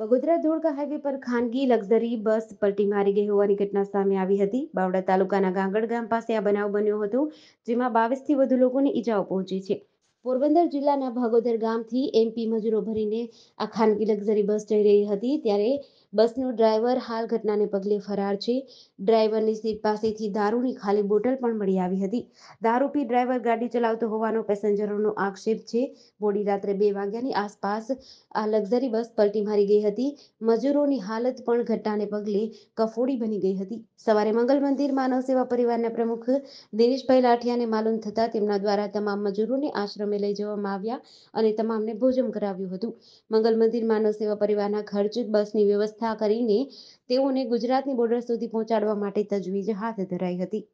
Bagodara Dholka highway પર ખાનગી luxury bus પલટી મારી ગઈ હોવાની ઘટના સામે આવી હતી બાવડા તાલુકાના ગાંગડ ગામ પાસે આ બનાવ બન્યો હતો જેમાં બાવીસ થી વધુ લોકોને ઈજાઓ પહોંચી છે પોરબંદર જિલ્લાના ભાગોદર ગામથી એમપી મજૂરો ભરીને આ ખાનગી લક્ઝરી બસ જઈ રહી હતી ત્યારે બસનો ડ્રાઈવર હાલ ઘટનાને પગલે ફરાર છે ડ્રાઈવરની સીટ પાસેથી દારૂની ખાલી બોટલ પણ મળી આવી હતી દારૂ પી ડ્રાઈવર ગાડી ચલાવતો હોવાનો પેસેન્જરોનો આક્ષેપ છે મોડી રાત્રે બે વાગ્યાની આસપાસ આ લક્ઝરી બસ પલટી મારી ગઈ હતી મજૂરોની હાલત પણ ઘટનાને પગલે કફોડી બની ગઈ હતી સવારે મંગલ મંદિર માનવ સેવા પરિવારના પ્રમુખ દિનેશભાઈ લાઠિયાને માલુમ થતા તેમના દ્વારા તમામ મજૂરોને આશ્રમે લઈ જવામાં આવ્યા અને તમામને ભોજન કરાવ્યું હતું મંગલ મંદિર માનવ સેવા પરિવારના ખર્ચ બસની વ્યવસ્થા એકઠા કરીને તેઓને ગુજરાતની બોર્ડર સુધી પહોંચાડવા માટે તજવીજ હાથ ધરાઈ હતી